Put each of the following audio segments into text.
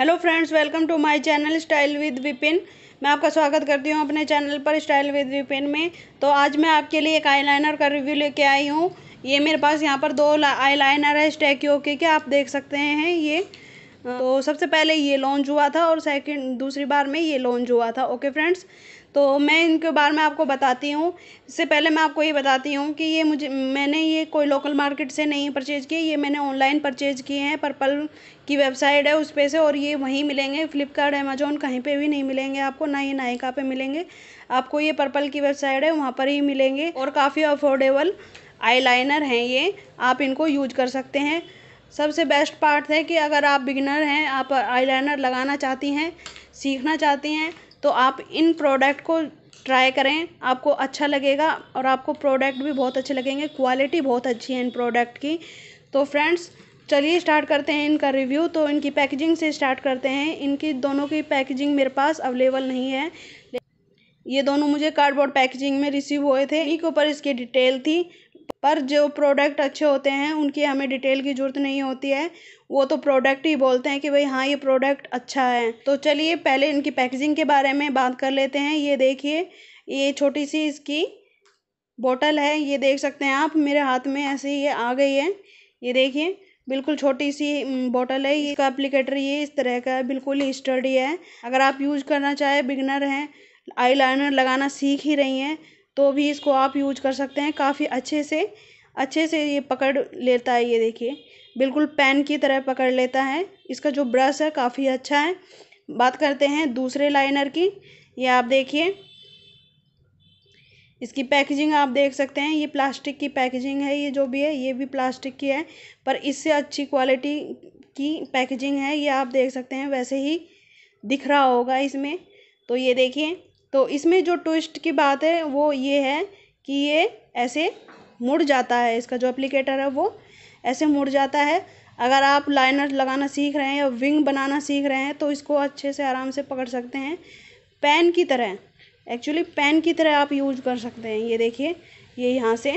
hello friends welcome to my channel style with Vipin मैं आपका स्वागत करती हूँ अपने चैनल पर स्टाइल विद विपिन में तो आज मैं आपके लिए एक आईलाइनर का रिव्यू लेके आई हूँ ये मेरे पास यहाँ पर दो आईलाइनर है स्टैक्यू के क्या आप देख सकते हैं ये तो सबसे पहले ये लॉन्च हुआ था और सेकेंड दूसरी बार में ये लॉन्च हुआ था ओके फ्रेंड्स तो मैं इनके बारे में आपको बताती हूँ इससे पहले मैं आपको ये बताती हूँ कि ये मुझे मैंने ये कोई लोकल मार्केट से नहीं परचेज़ किए ये मैंने ऑनलाइन परचेज़ किए हैं पर्पल की वेबसाइट है उस पर से और ये वहीं मिलेंगे फ्लिपकार्ट अमेजोन कहीं पे भी नहीं मिलेंगे आपको ना ही नायका पे मिलेंगे आपको ये पर्पल की वेबसाइट है वहाँ पर ही मिलेंगे और काफ़ी अफोर्डेबल लाइनर हैं ये आप इनको यूज कर सकते हैं सबसे बेस्ट पार्ट है कि अगर आप बिगनर हैं आप लाइनर लगाना चाहती हैं सीखना चाहती हैं तो आप इन प्रोडक्ट को ट्राई करें आपको अच्छा लगेगा और आपको प्रोडक्ट भी बहुत अच्छे लगेंगे क्वालिटी बहुत अच्छी है इन प्रोडक्ट की तो फ्रेंड्स चलिए स्टार्ट करते हैं इनका रिव्यू तो इनकी पैकेजिंग से स्टार्ट करते हैं इनकी दोनों की पैकेजिंग मेरे पास अवेलेबल नहीं है ये दोनों मुझे कार्डबोर्ड पैकेजिंग में रिसीव हुए थे इनके ऊपर इसकी डिटेल थी पर जो प्रोडक्ट अच्छे होते हैं उनकी हमें डिटेल की ज़रूरत नहीं होती है वो तो प्रोडक्ट ही बोलते हैं कि भाई हाँ ये प्रोडक्ट अच्छा है तो चलिए पहले इनकी पैकेजिंग के बारे में बात कर लेते हैं ये देखिए ये छोटी सी इसकी बोतल है ये देख सकते हैं आप मेरे हाथ में ऐसे ही आ गई है ये देखिए बिल्कुल छोटी सी बोतल है ये एप्लीकेटर ये इस तरह का है बिल्कुल ही स्टडी है अगर आप यूज करना चाहें बिगनर हैं आई लगाना सीख ही रही हैं तो भी इसको आप यूज कर सकते हैं काफ़ी अच्छे से अच्छे से ये पकड़ लेता है ये देखिए बिल्कुल पेन की तरह पकड़ लेता है इसका जो ब्रश है काफ़ी अच्छा है बात करते हैं दूसरे लाइनर की ये आप देखिए इसकी पैकेजिंग आप देख सकते हैं ये प्लास्टिक की पैकेजिंग है ये जो भी है ये भी प्लास्टिक की है पर इससे अच्छी क्वालिटी की पैकेजिंग है ये आप देख सकते हैं वैसे ही दिख रहा होगा इसमें तो ये देखिए तो इसमें जो ट्विस्ट की बात है वो ये है कि ये ऐसे मुड़ जाता है इसका जो एप्लीकेटर है वो ऐसे मुड़ जाता है अगर आप लाइनर लगाना सीख रहे हैं या विंग बनाना सीख रहे हैं तो इसको अच्छे से आराम से पकड़ सकते हैं पेन की तरह एक्चुअली पेन की तरह आप यूज कर सकते हैं ये देखिए ये यहाँ से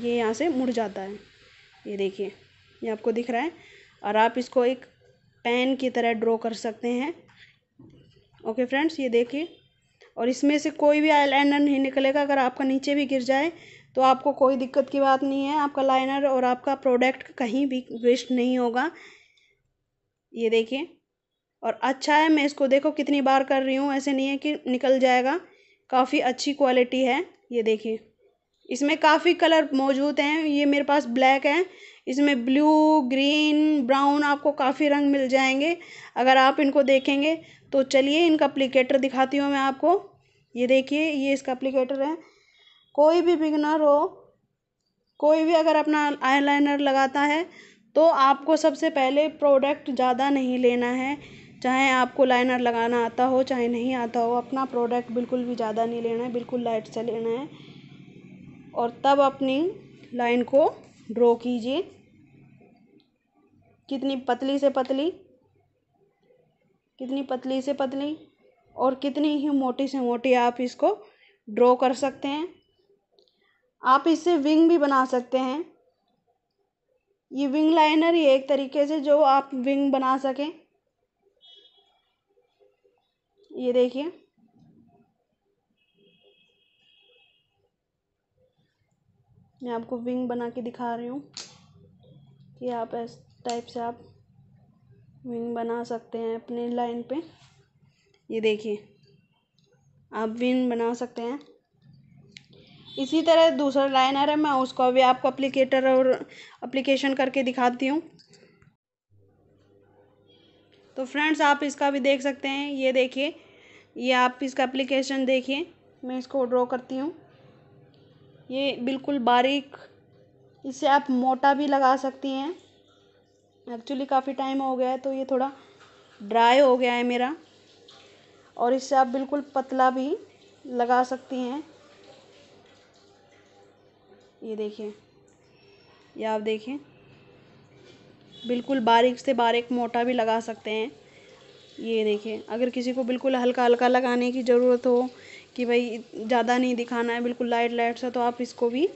ये यहाँ से मुड़ जाता है ये देखिए ये आपको दिख रहा है और आप इसको एक पेन की तरह ड्रॉ कर सकते हैं ओके फ्रेंड्स ये देखिए और इसमें से कोई भी लाइनर नहीं निकलेगा अगर आपका नीचे भी गिर जाए तो आपको कोई दिक्कत की बात नहीं है आपका लाइनर और आपका प्रोडक्ट कहीं भी वेस्ट नहीं होगा ये देखिए और अच्छा है मैं इसको देखो कितनी बार कर रही हूँ ऐसे नहीं है कि निकल जाएगा काफ़ी अच्छी क्वालिटी है ये देखिए इसमें काफी कलर मौजूद हैं ये मेरे पास ब्लैक है इसमें ब्लू ग्रीन ब्राउन आपको काफी रंग मिल जाएंगे अगर आप इनको देखेंगे तो चलिए इनका अप्लीकेटर दिखाती हूँ मैं आपको ये देखिए ये इसका अप्लीकेटर है कोई भी बिगनर हो कोई भी अगर अपना आईलाइनर लगाता है तो आपको सबसे पहले प्रोडक्ट ज़्यादा नहीं लेना है चाहे आपको लाइनर लगाना आता हो चाहे नहीं आता हो अपना प्रोडक्ट बिल्कुल भी ज़्यादा नहीं लेना है बिल्कुल लाइट सा लेना है और तब अपनी लाइन को ड्रॉ कीजिए कितनी पतली से पतली कितनी पतली से पतली और कितनी ही मोटी से मोटी आप इसको ड्रॉ कर सकते हैं आप इससे विंग भी बना सकते हैं ये विंग लाइनर ही एक तरीके से जो आप विंग बना सकें ये देखिए मैं आपको विंग बना के दिखा रही हूँ कि आप इस टाइप से आप विंग बना सकते हैं अपने लाइन पे ये देखिए आप विंग बना सकते हैं इसी तरह दूसरा लाइनर है मैं उसको भी आपको अप्लीकेटर और अप्लीकेशन करके दिखाती हूँ तो फ्रेंड्स आप इसका भी देख सकते हैं ये देखिए ये आप इसका एप्लीकेशन देखिए मैं इसको ड्रॉ करती हूँ ये बिल्कुल बारीक इसे आप मोटा भी लगा सकती हैं एक्चुअली काफ़ी टाइम हो गया है तो ये थोड़ा ड्राई हो गया है मेरा और इससे आप बिल्कुल पतला भी लगा सकती हैं ये देखिए ये आप देखें बिल्कुल बारीक से बारीक मोटा भी लगा सकते हैं ये देखिए अगर किसी को बिल्कुल हल्का हल्का लगाने की ज़रूरत हो कि भाई ज़्यादा नहीं दिखाना है बिल्कुल लाइट लाइट सा तो आप इसको भी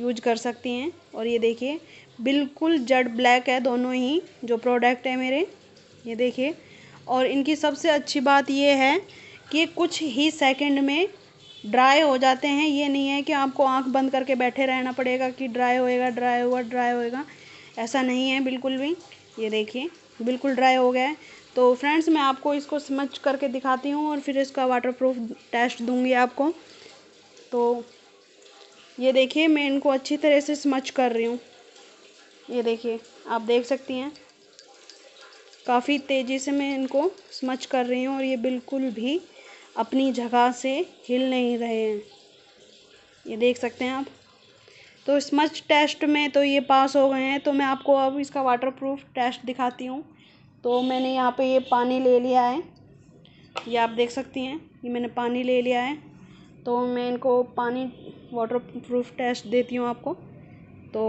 यूज कर सकती हैं और ये देखिए बिल्कुल जड ब्लैक है दोनों ही जो प्रोडक्ट है मेरे ये देखिए और इनकी सबसे अच्छी बात ये है कि कुछ ही सेकंड में ड्राई हो जाते हैं ये नहीं है कि आपको आंख बंद करके बैठे रहना पड़ेगा कि ड्राई होएगा ड्राई होगा ड्राई होएगा ऐसा नहीं है बिल्कुल भी ये देखिए बिल्कुल ड्राई हो गया है तो फ्रेंड्स मैं आपको इसको समझ करके दिखाती हूँ और फिर इसका वाटर प्रूफ टेस्ट दूँगी आपको तो ये देखिए मैं इनको अच्छी तरह से स्मच कर रही हूँ ये देखिए आप देख सकती हैं काफ़ी तेज़ी से मैं इनको स्मच कर रही हूँ और ये बिल्कुल भी अपनी जगह से हिल नहीं रहे हैं ये देख सकते हैं आप तो स्मच टेस्ट में तो ये पास हो गए हैं तो मैं आपको अब इसका वाटर प्रूफ टेस्ट दिखाती हूँ तो मैंने यहाँ पे ये पानी ले लिया है ये आप देख सकती हैं ये मैंने पानी ले लिया है तो मैं इनको पानी वाटर प्रूफ टेस्ट देती हूँ आपको तो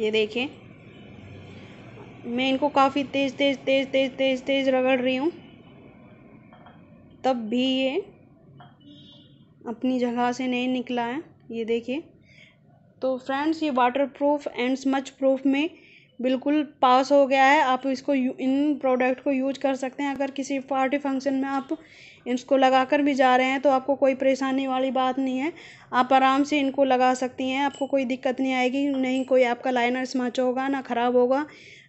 ये देखें मैं इनको काफ़ी तेज़ तेज़ तेज़ तेज़ तेज़ तेज़ रगड़ रही हूँ तब भी ये अपनी जगह से नहीं निकला है ये देखिए तो फ्रेंड्स ये waterproof and smudgeproof में बिल्कुल पास हो गया है आप इसको इन प्रोडक्ट को यूज़ कर सकते हैं अगर किसी पार्टी फंक्शन में आप इसको लगाकर भी जा रहे हैं तो आपको कोई परेशानी वाली बात नहीं है आप आराम से इनको लगा सकती हैं आपको कोई दिक्कत नहीं आएगी नहीं कोई आपका लाइनर स्मच होगा ना ख़राब होगा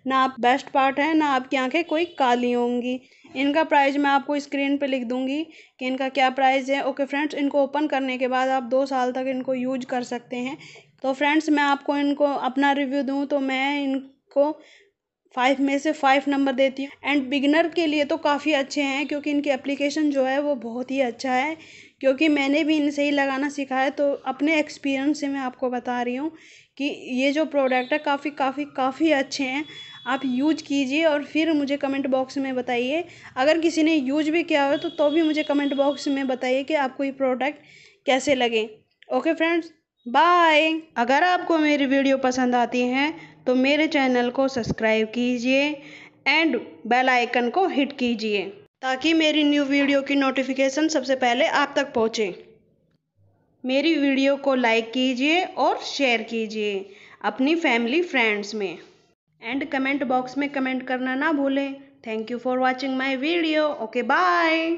ना आप बेस्ट पार्ट है ना आपकी आंखें कोई काली होंगी इनका प्राइस मैं आपको स्क्रीन पे लिख दूंगी कि इनका क्या प्राइस है ओके फ्रेंड्स इनको ओपन करने के बाद आप दो साल तक इनको यूज कर सकते हैं तो फ्रेंड्स मैं आपको इनको अपना रिव्यू दूँ तो मैं इन को फाइव में से फाइव नंबर देती हूँ एंड बिगनर के लिए तो काफ़ी अच्छे हैं क्योंकि इनकी एप्लीकेशन जो है वो बहुत ही अच्छा है क्योंकि मैंने भी इनसे ही लगाना सीखा है तो अपने एक्सपीरियंस से मैं आपको बता रही हूँ कि ये जो प्रोडक्ट है काफ़ी काफ़ी काफ़ी अच्छे हैं आप यूज कीजिए और फिर मुझे कमेंट बॉक्स में बताइए अगर किसी ने यूज भी किया हो तो, तो भी मुझे कमेंट बॉक्स में बताइए कि आपको ये प्रोडक्ट कैसे लगे ओके फ्रेंड्स बाय अगर आपको मेरी वीडियो पसंद आती हैं तो मेरे चैनल को सब्सक्राइब कीजिए एंड बेल आइकन को हिट कीजिए ताकि मेरी न्यू वीडियो की नोटिफिकेशन सबसे पहले आप तक पहुँचे मेरी वीडियो को लाइक कीजिए और शेयर कीजिए अपनी फैमिली फ्रेंड्स में एंड कमेंट बॉक्स में कमेंट करना ना भूलें thank you for watching my video okay bye